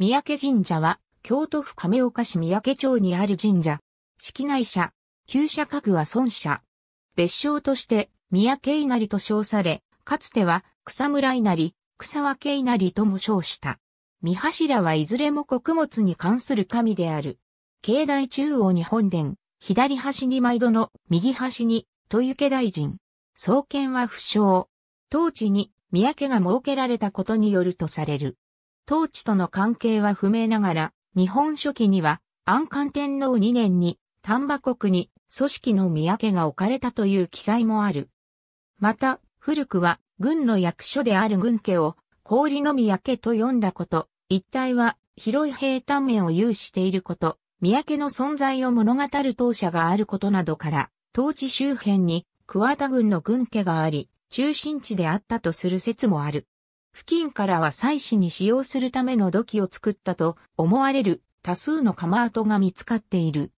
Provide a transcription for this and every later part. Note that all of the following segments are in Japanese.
三宅神社は、京都府亀岡市三宅町にある神社。式内社、旧社格は孫社。別称として、三宅稲荷と称され、かつては、草村稲荷、草分稲荷とも称した。三柱はいずれも穀物に関する神である。境内中央に本殿、左端に毎度の、右端に、豊池大臣。創建は不詳。当地に、三宅が設けられたことによるとされる。統治との関係は不明ながら、日本書紀には、安官天皇2年に、丹波国に組織の宮家が置かれたという記載もある。また、古くは、軍の役所である軍家を、氷の宮家と呼んだこと、一帯は、広い平坦面を有していること、宮家の存在を物語る当社があることなどから、当地周辺に、桑田軍の軍家があり、中心地であったとする説もある。付近からは祭祀に使用するための土器を作ったと思われる多数の釜跡が見つかっている。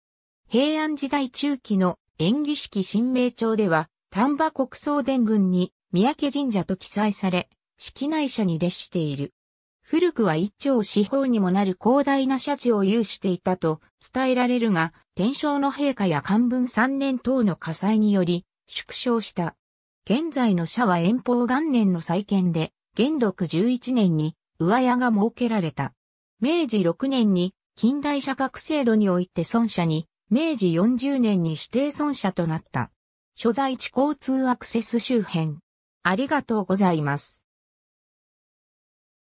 平安時代中期の演技式神明帳では、丹波国葬伝軍に三宅神社と記載され、式内社に列している。古くは一丁四方にもなる広大な社地を有していたと伝えられるが、天正の陛下や漢文三年等の火災により縮小した。現在の社は遠方元年の再建で、元禄11年に上屋が設けられた。明治6年に近代社格制度において損者に、明治40年に指定損者となった。所在地交通アクセス周辺。ありがとうございます。